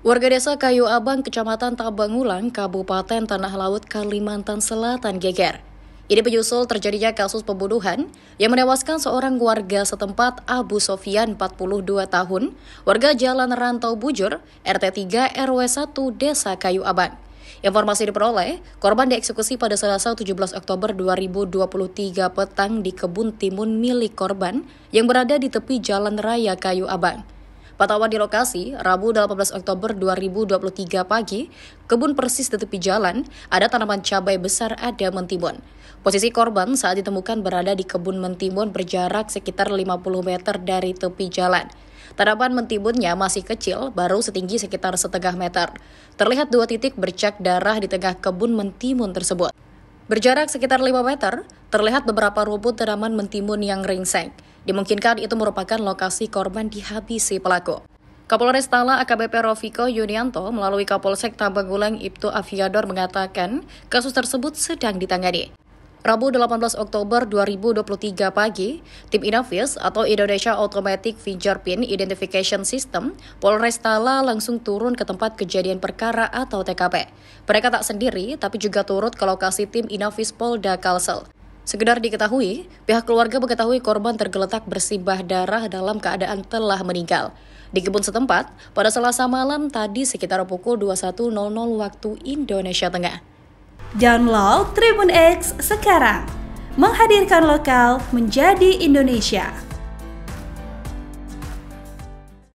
Warga desa Kayu Abang, Kecamatan Tabangulang, Kabupaten Tanah Laut, Kalimantan Selatan geger. Ini menyusul terjadinya kasus pembunuhan yang menewaskan seorang warga setempat Abu Sofian, 42 tahun, warga Jalan Rantau Bujur, RT 3 RW 1 Desa Kayu Abang. Informasi diperoleh, korban dieksekusi pada Selasa 17 Oktober 2023 petang di kebun timun milik korban yang berada di tepi jalan raya Kayu Abang. Pantauan di lokasi, Rabu 18 Oktober 2023 pagi, kebun persis di tepi jalan, ada tanaman cabai besar ada mentimun. Posisi korban saat ditemukan berada di kebun mentimun berjarak sekitar 50 meter dari tepi jalan. Tanaman mentimunnya masih kecil, baru setinggi sekitar setengah meter. Terlihat dua titik bercak darah di tengah kebun mentimun tersebut. Berjarak sekitar 5 meter, terlihat beberapa rumput tanaman mentimun yang ringsek. Dimungkinkan itu merupakan lokasi korban dihabisi pelaku. Kapolres Tala AKBP Rofiko Yunianto melalui Kapolsek Tambagulang Ibtu Aviador mengatakan kasus tersebut sedang ditangani. Rabu 18 Oktober 2023 pagi, tim Inovis atau Indonesia Automatic Fingerprint Identification System Polres Tala langsung turun ke tempat kejadian perkara atau TKP. Mereka tak sendiri, tapi juga turut ke lokasi tim Inovis Polda Kalsel. Sekedar diketahui, pihak keluarga mengetahui korban tergeletak bersimbah darah dalam keadaan telah meninggal. Di kebun setempat, pada selasa malam tadi sekitar pukul 21.00 waktu Indonesia Tengah. Download Tribun X sekarang, menghadirkan lokal menjadi Indonesia.